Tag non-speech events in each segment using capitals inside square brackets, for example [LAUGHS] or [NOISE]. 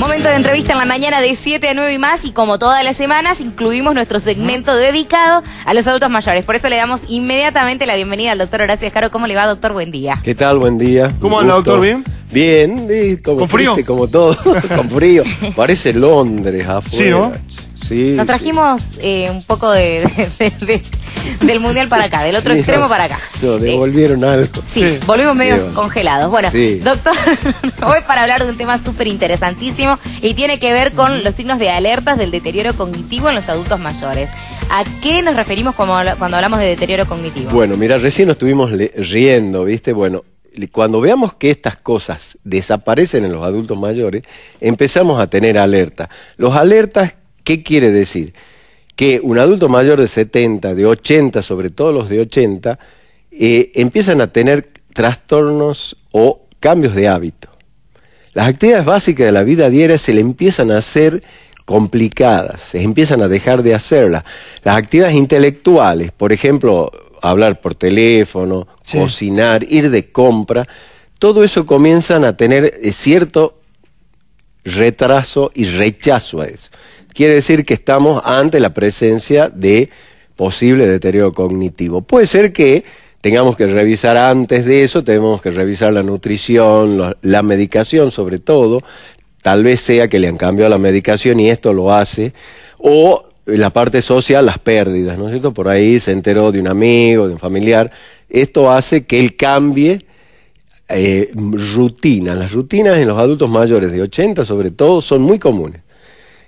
Momento de entrevista en la mañana de 7 a 9 y más y como todas las semanas incluimos nuestro segmento dedicado a los adultos mayores. Por eso le damos inmediatamente la bienvenida al doctor Horacio Escaro. ¿Cómo le va, doctor? Buen día. ¿Qué tal? Buen día. ¿Cómo anda, doctor? ¿Bien? Bien, como ¿Con frío? como todo, [LAUGHS] con frío. [LAUGHS] Parece Londres afuera. Sí, ¿no? Nos trajimos eh, un poco de, del mundial para acá, del otro extremo para acá. No, eh, devolvieron algo. Sí, volvimos medio congelados. Bueno, doctor, [LAUGHS] hoy para hablar de un tema súper interesantísimo y tiene que ver con los signos de alertas del deterioro cognitivo en los adultos mayores. ¿A qué nos referimos cuando, hablamos de deterioro cognitivo? Bueno, mira, recién nos estuvimos riendo, ¿viste? Bueno, cuando veamos que estas cosas desaparecen en los adultos mayores, empezamos a tener alerta. Los alertas ¿Qué quiere decir? Que un adulto mayor de 70, de 80, sobre todo los de 80, eh, empiezan a tener trastornos o cambios de hábito. Las actividades básicas de la vida diaria se le empiezan a hacer complicadas, se empiezan a dejar de hacerlas. Las actividades intelectuales, por ejemplo, hablar por teléfono, cocinar, ir de compra, todo eso comienzan a tener eh, cierto retraso y rechazo a eso. Quiere decir que estamos ante la presencia de posible deterioro cognitivo. Puede ser que tengamos que revisar antes de eso, tenemos que revisar la nutrición, la medicación sobre todo, tal vez sea que le han cambiado la medicación y esto lo hace, o la parte social, las pérdidas, ¿no es cierto? Por ahí se enteró de un amigo, de un familiar, esto hace que él cambie eh, rutinas. Las rutinas en los adultos mayores de 80 sobre todo son muy comunes.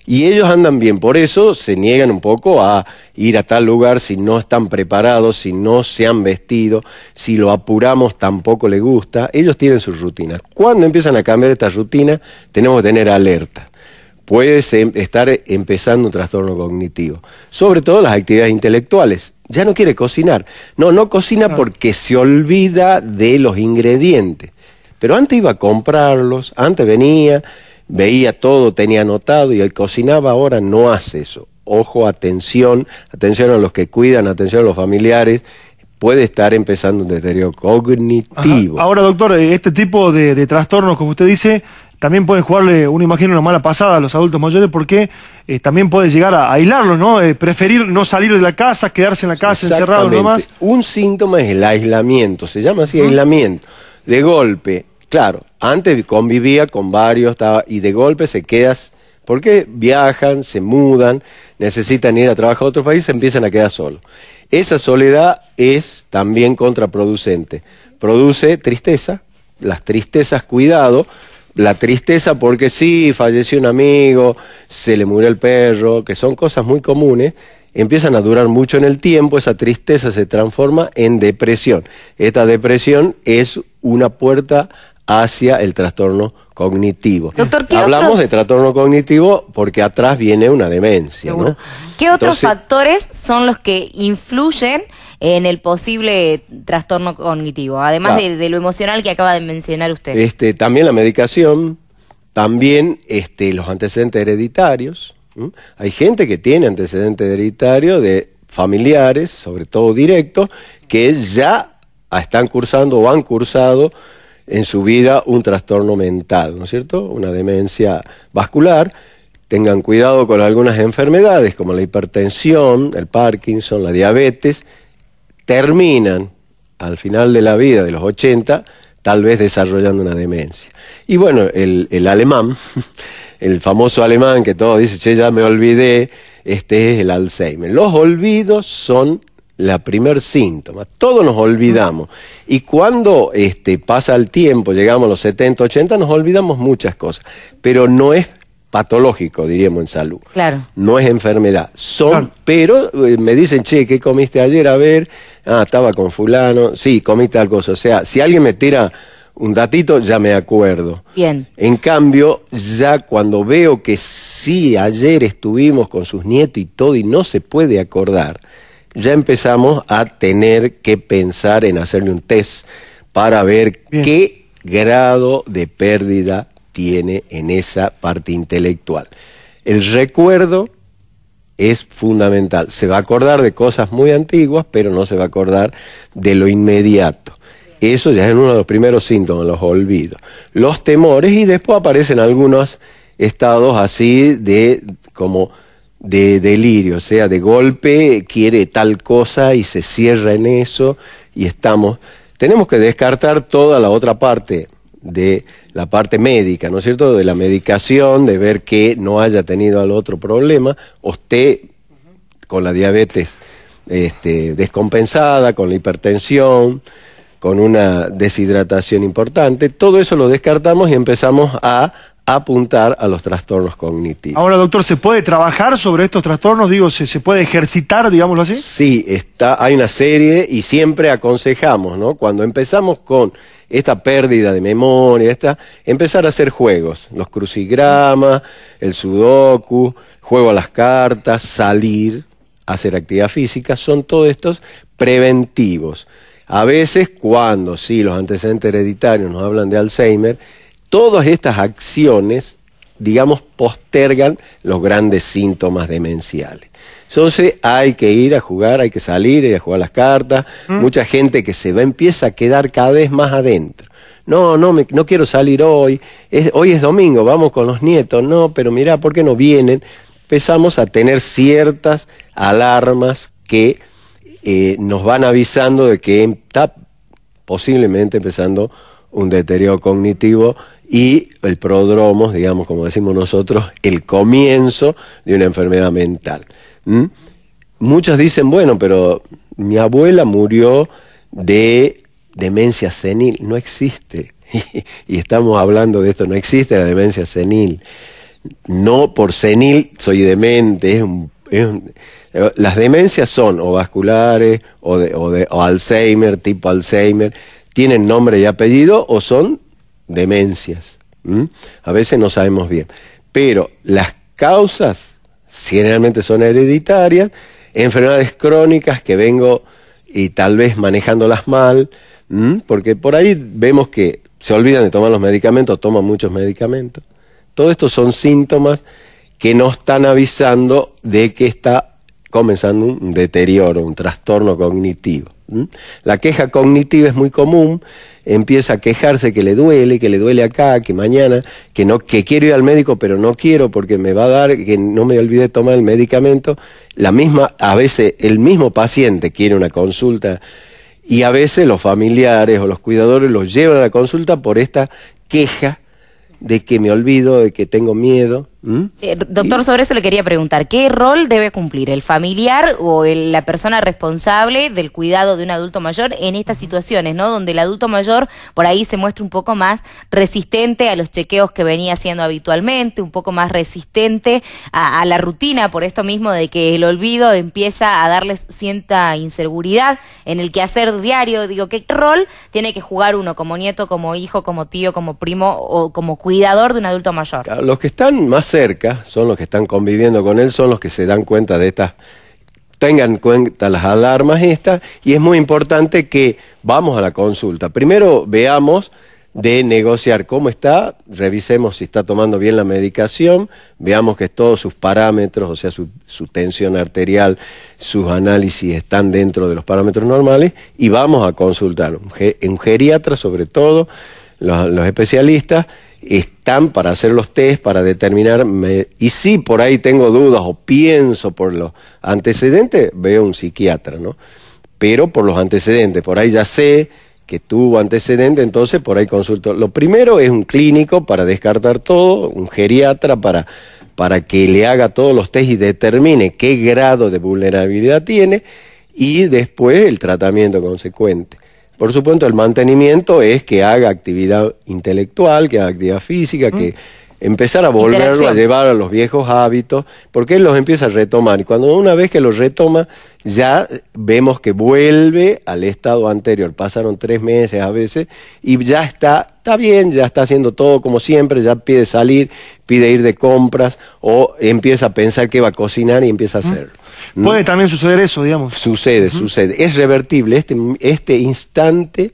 Y ellos andan bien, por eso se niegan un poco a ir a tal lugar si no están preparados, si no se han vestido, si lo apuramos tampoco les gusta. Ellos tienen sus rutinas. Cuando empiezan a cambiar esta rutina, tenemos que tener alerta. Puede estar empezando un trastorno cognitivo, sobre todo las actividades intelectuales. Ya no quiere cocinar. No, no cocina porque se olvida de los ingredientes. Pero antes iba a comprarlos, antes venía, veía todo, tenía anotado y el cocinaba ahora no hace eso. Ojo, atención, atención a los que cuidan, atención a los familiares, puede estar empezando un deterioro cognitivo. Ahora, doctor, eh, este tipo de, trastornos, como usted dice, también puede jugarle, uno imagina, una mala pasada a los adultos mayores porque eh, también puede llegar a aislarlos, ¿no? Eh, preferir no salir de la casa, quedarse en la casa encerrado nomás. Un síntoma es el aislamiento, se llama así aislamiento. De golpe, claro, antes convivía con varios y de golpe se quedas, porque viajan, se mudan, necesitan ir a trabajar a otro país, se empiezan a quedar solos. Esa soledad es también contraproducente. Produce tristeza, las tristezas cuidado, la tristeza porque sí, falleció un amigo, se le murió el perro, que son cosas muy comunes, empiezan a durar mucho en el tiempo, esa tristeza se transforma en depresión. Esta depresión es una puerta hacia el trastorno cognitivo. Hablamos de trastorno cognitivo porque atrás viene una demencia. ¿Qué otros factores son los que influyen en el posible trastorno cognitivo? Además de, lo emocional que acaba de mencionar usted. Este, también la medicación, también este, los antecedentes hereditarios. Hay gente que tiene antecedentes hereditarios de familiares, sobre todo directos, que ya están cursando o han cursado en su vida un trastorno mental, ¿no es cierto? Una demencia vascular. Tengan cuidado con algunas enfermedades como la hipertensión, el Parkinson, la diabetes. Terminan al final de la vida de los 80 tal vez desarrollando una demencia. Y bueno, el, alemán, [LAUGHS] el famoso alemán que todo dice, che, ya me olvidé, este es el Alzheimer. Los olvidos son la primer síntoma. Todos nos olvidamos. Y cuando este, pasa el tiempo, llegamos a los 70, 80, nos olvidamos muchas cosas. Pero no es patológico, diríamos en salud. Claro. No es enfermedad. Son, pero eh, me dicen, che, ¿qué comiste ayer? A ver, ah, estaba con fulano, sí, comí tal cosa. O sea, si alguien me tira un datito, ya me acuerdo. Bien. En cambio, ya cuando veo que sí, ayer estuvimos con sus nietos y todo y no se puede acordar, ya empezamos a tener que pensar en hacerle un test para ver qué grado de pérdida tiene en esa parte intelectual. El recuerdo es fundamental. Se va a acordar de cosas muy antiguas, pero no se va a acordar de lo inmediato. Eso ya es uno de los primeros síntomas, los olvidos. Los temores y después aparecen algunos estados así de como de delirio, o sea, de golpe quiere tal cosa y se cierra en eso y estamos. Tenemos que descartar toda la otra parte de la parte médica, ¿no es cierto? De la medicación, de ver que no haya tenido al otro problema, o con la diabetes este, descompensada, con la hipertensión, con una deshidratación importante. Todo eso lo descartamos y empezamos a apuntar a los trastornos cognitivos. Ahora, doctor, ¿se puede trabajar sobre estos trastornos? Digo, ¿se, se puede ejercitar, digámoslo así? Sí, está, hay una serie y siempre aconsejamos, ¿no? Cuando empezamos con esta pérdida de memoria, empezar a hacer juegos, los crucigramas, el sudoku, juego a las cartas, salir, hacer actividad física, son todos estos preventivos. A veces, cuando sí, los antecedentes hereditarios nos hablan de Alzheimer, todas estas acciones, digamos, postergan los grandes síntomas demenciales. Entonces hay que ir a jugar, hay que salir, ir a jugar las cartas. Mm. Mucha gente que se va empieza a quedar cada vez más adentro. No, no, me, no quiero salir hoy. hoy es domingo, vamos con los nietos. No, pero mirá, ¿por qué no vienen? Empezamos a tener ciertas alarmas que eh, nos van avisando de que está posiblemente empezando un deterioro cognitivo y el prodromos, digamos, como decimos nosotros, el comienzo de una enfermedad mental. ¿Mm? Muchos dicen, bueno, pero mi abuela murió de demencia senil, no existe. [LAUGHS] y estamos hablando de esto, no existe la demencia senil. No por senil soy demente, las demencias son o vasculares o, de, o Alzheimer, tipo Alzheimer, tienen nombre y apellido o son demencias. A veces no sabemos bien. Pero las causas generalmente son hereditarias, enfermedades crónicas que vengo y tal vez manejándolas mal, porque por ahí vemos que se olvidan de tomar los medicamentos, toman muchos medicamentos. Todo esto son síntomas que no están avisando de que está comenzando un deterioro, un trastorno cognitivo. La queja cognitiva es muy común, empieza a quejarse que le duele, que le duele acá, que mañana, que no, que quiero ir al médico, pero no quiero porque me va a dar, que no me olvide tomar el medicamento. La misma, a veces el mismo paciente quiere una consulta y a veces los familiares o los cuidadores los llevan a la consulta por esta queja de que me olvido, de que tengo miedo. ¿Mm? Eh, doctor, sobre eso le quería preguntar, ¿qué rol debe cumplir el familiar o la persona responsable del cuidado de un adulto mayor en estas situaciones, ¿no? Donde el adulto mayor por ahí se muestra un poco más resistente a los chequeos que venía haciendo habitualmente, un poco más resistente a, la rutina, por esto mismo de que el olvido empieza a darles cierta inseguridad en el quehacer diario. Digo, ¿qué rol tiene que jugar uno como nieto, como hijo, como tío, como primo o como cuidador de un adulto mayor? Los que están más cerca, son los que están conviviendo con él, son los que se dan cuenta de estas, tengan cuenta las alarmas estas, y es muy importante que vamos a la consulta. Primero veamos de negociar cómo está, revisemos si está tomando bien la medicación, veamos que todos sus parámetros, o sea, su, su, tensión arterial, sus análisis están dentro de los parámetros normales y vamos a consultar, un, geriatra sobre todo, los especialistas, están para hacer los test, para determinar, y si por ahí tengo dudas o pienso por los antecedentes, veo un psiquiatra, ¿no? Pero por los antecedentes, por ahí ya sé que tuvo antecedentes, entonces por ahí consulto. Lo primero es un clínico para descartar todo, un geriatra para, para que le haga todos los test y determine qué grado de vulnerabilidad tiene, y después el tratamiento consecuente. Por supuesto, el mantenimiento es que haga actividad intelectual, que haga actividad física, que... Mm empezar a volverlo a llevar a los viejos hábitos, porque él los empieza a retomar. Y cuando una vez que los retoma, ya vemos que vuelve al estado anterior. Pasaron tres meses a veces y ya está, está bien, ya está haciendo todo como siempre, ya pide salir, pide ir de compras o empieza a pensar que va a cocinar y empieza a hacer. Puede también suceder eso, digamos. Sucede, sucede. Es revertible. Este, este instante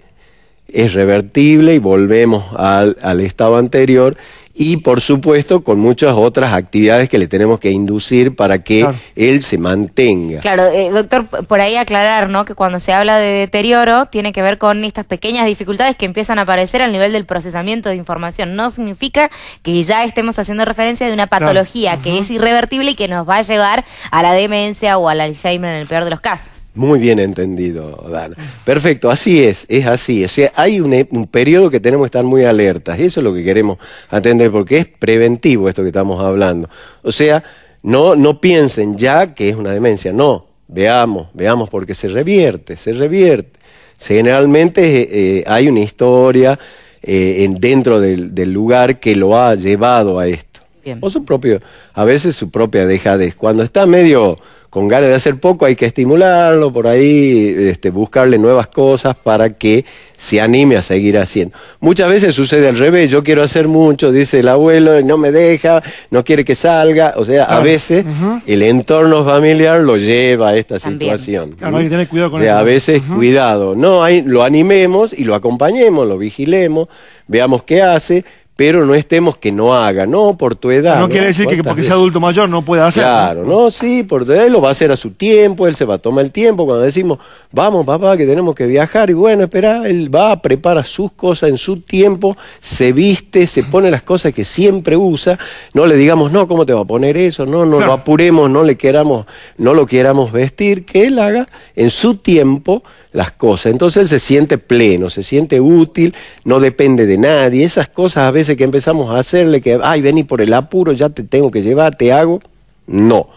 es revertible y volvemos al estado anterior y por supuesto con muchas otras actividades que le tenemos que inducir para que él se mantenga. Claro, eh, doctor, por ahí aclarar, ¿no? Que cuando se habla de deterioro tiene que ver con estas pequeñas dificultades que empiezan a aparecer al nivel del procesamiento de información. No significa que ya estemos haciendo referencia de una patología que es irrevertible y que nos va a llevar a la demencia o al Alzheimer en el peor de los casos. Muy bien entendido, Dana. Perfecto, así es, es así. O sea, hay un, eh, periodo que tenemos que estar muy alertas. Eso es lo que queremos atender porque es preventivo esto que estamos hablando. O sea, no, no piensen ya que es una demencia. No, veamos, veamos porque se revierte, se revierte. Generalmente eh, eh, hay una historia en, dentro del, lugar que lo ha llevado a esto. O su propio, a veces su propia dejadez. Cuando está medio con ganas de hacer poco hay que estimularlo por ahí, este, buscarle nuevas cosas para que se anime a seguir haciendo. Muchas veces sucede al revés, yo quiero hacer mucho, dice el abuelo, no me deja, no quiere que salga, o sea, a veces el entorno familiar lo lleva a esta situación. Claro, hay que tener cuidado con A veces cuidado, no, lo animemos y lo acompañemos, lo vigilemos, veamos qué hace, pero no estemos que no haga, no por tu edad. No, quiere decir que porque sea adulto mayor no pueda hacerlo. Claro, no, sí, por él lo va a hacer a su tiempo, él se va a tomar el tiempo. Cuando decimos, vamos papá, que tenemos que viajar, y bueno, espera, él va, a preparar sus cosas en su tiempo, se viste, se pone las cosas que siempre usa, no le digamos, no, ¿cómo te va a poner eso? No, no lo apuremos, no le queramos, no lo queramos vestir, que él haga en su tiempo las cosas. Entonces él se siente pleno, se siente útil, no depende de nadie, esas cosas a veces que empezamos a hacerle que, ay, vení por el apuro, ya te tengo que llevar, te hago. No,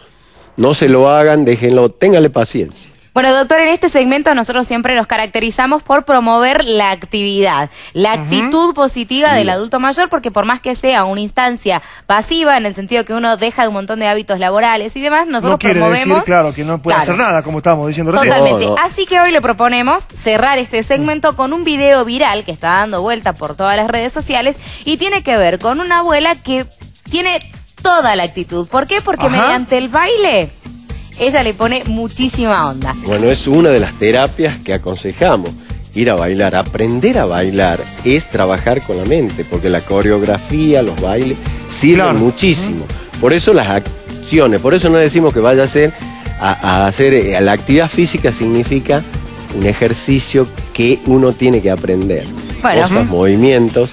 no se lo hagan, déjenlo, ténganle paciencia. Bueno, doctor, en este segmento nosotros siempre nos caracterizamos por promover la actividad, la actitud positiva del adulto mayor, porque por más que sea una instancia pasiva, en el sentido que uno deja un montón de hábitos laborales y demás, nosotros no quiere Decir, claro, que no puede hacer nada, como estábamos diciendo recién. Totalmente. Así que hoy le proponemos cerrar este segmento con un video viral que está dando vuelta por todas las redes sociales y tiene que ver con una abuela que tiene toda la actitud. ¿Por qué? Porque mediante el baile ella le pone muchísima onda. Bueno, es una de las terapias que aconsejamos. Ir a bailar, aprender a bailar es trabajar con la mente, porque la coreografía, los bailes, sirven muchísimo. Por eso las acciones, por eso no decimos que vaya a hacer, a, hacer, a eh, la actividad física significa un ejercicio que uno tiene que aprender. para Cosas, movimientos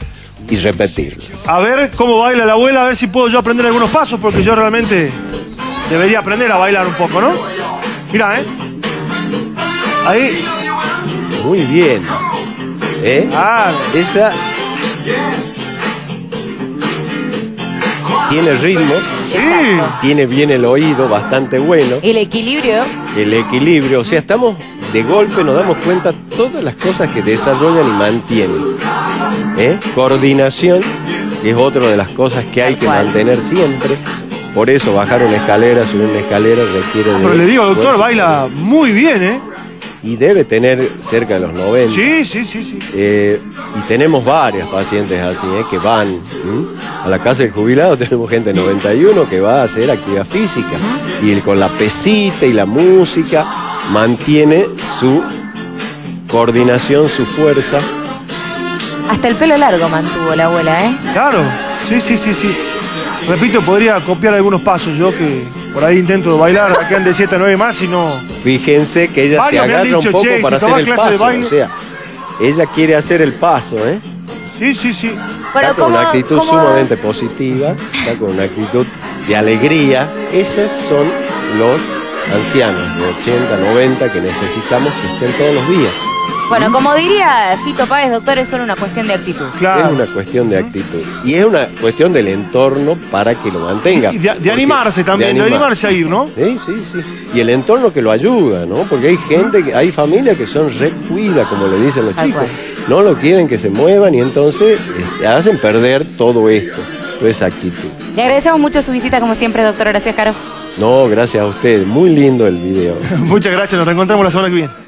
y repetirlos. A ver cómo baila la abuela, a ver si puedo yo aprender algunos pasos, porque yo realmente Debería aprender a bailar un poco, ¿no? Mira, ¿eh? Ahí. Muy bien. ¿Eh? Ah, esa tiene ritmo, sí. tiene bien el oído, bastante bueno. El equilibrio. El equilibrio, o sea, estamos de golpe, nos damos cuenta todas las cosas que desarrollan y mantienen. ¿Eh? Coordinación, es otra de las cosas que hay que mantener siempre. Por eso bajar una escalera, subir una escalera requiere... pero le digo, doctor, baila muy bien, ¿eh? Y debe tener cerca de los 90. Sí, sí, sí, sí. Eh, y tenemos varias pacientes así, ¿eh? que van a la casa del jubilado, tenemos gente de 91 que va a hacer actividad física. Y con la pesita y la música mantiene su coordinación, su fuerza. Hasta el pelo largo mantuvo la abuela, ¿eh? Claro, sí, sí, sí, sí. Repito, podría copiar algunos pasos yo que por ahí intento bailar, acá de 7 a 9 más y no. Fíjense que ella se agarra un poco para hacer el paso. O sea, ella quiere hacer el paso, ¿eh? Sí, sí, sí. está con una actitud sumamente positiva, está con una actitud de alegría. Esos son los ancianos de 80, 90 que necesitamos que estén todos los días. Bueno, como diría Fito Páez, doctor, es solo una cuestión de actitud. Claro. Es una cuestión de actitud. Y es una cuestión del entorno para que lo mantenga. Y de, animarse también, de, animarse a ir, ¿no? Sí, sí, sí. Y el entorno que lo ayuda, ¿no? Porque hay gente, hay familias que son recuidas, como le dicen los chicos. No lo quieren que se muevan y entonces este, hacen perder todo esto, toda actitud. Le agradecemos mucho su visita, como siempre, doctor. Gracias, Caro. No, gracias a usted. Muy lindo el video. [LAUGHS] Muchas gracias. Nos reencontramos la semana que viene.